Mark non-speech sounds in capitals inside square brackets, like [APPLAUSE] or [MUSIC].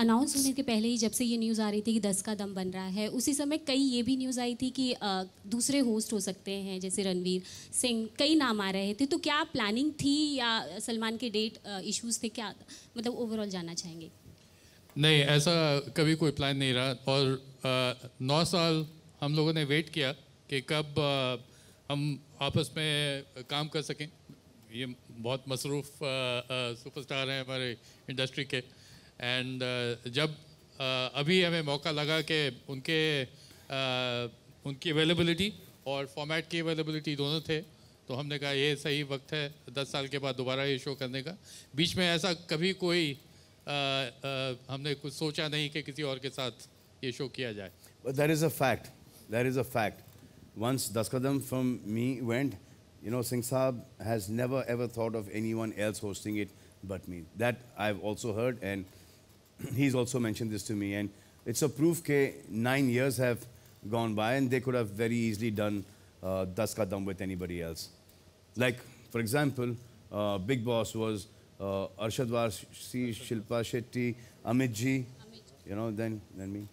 Announce होने के पहले ही जब से ये न्यूज़ आ रही थी कि दस का दम बन रहा है उसी समय कई ये भी न्यूज़ आई थी कि आ, दूसरे होस्ट हो सकते हैं जैसे रणवीर सिंह कई नाम आ रहे थे तो क्या प्लानिंग थी या सलमान के डेट इश्यूज़ थे क्या मतलब ओवरऑल जाना चाहेंगे नहीं ऐसा कभी कोई प्लान नहीं रहा और आ, नौ साल हम लोगों ने वेट किया कि कब आ, हम आपस में काम कर सकें ये बहुत मसरूफ़ सुपरस्टार हैं हमारे इंडस्ट्री के एंड uh, जब uh, अभी हमें मौका लगा कि उनके uh, उनकी अवेलेबिलिटी और फॉर्मेट की अवेलेबिलिटी दोनों थे तो हमने कहा ये सही वक्त है दस साल के बाद दोबारा ये शो करने का बीच में ऐसा कभी कोई आ, आ, हमने कुछ सोचा नहीं कि किसी और के साथ ये शो किया जाए that is a fact there is a fact once Daskadam from me went, you know, Singh Saab has never ever thought of anyone else hosting it but me. That I've also heard and [CLEARS THROAT] he's also mentioned this to me. And it's a proof that nine years have gone by and they could have very easily done uh, Das Ka Dam with anybody else. Like, for example, uh, Big Boss was uh, Arshad Varsi, Shilpa Shetty, Amit Ji, you know, then, then me.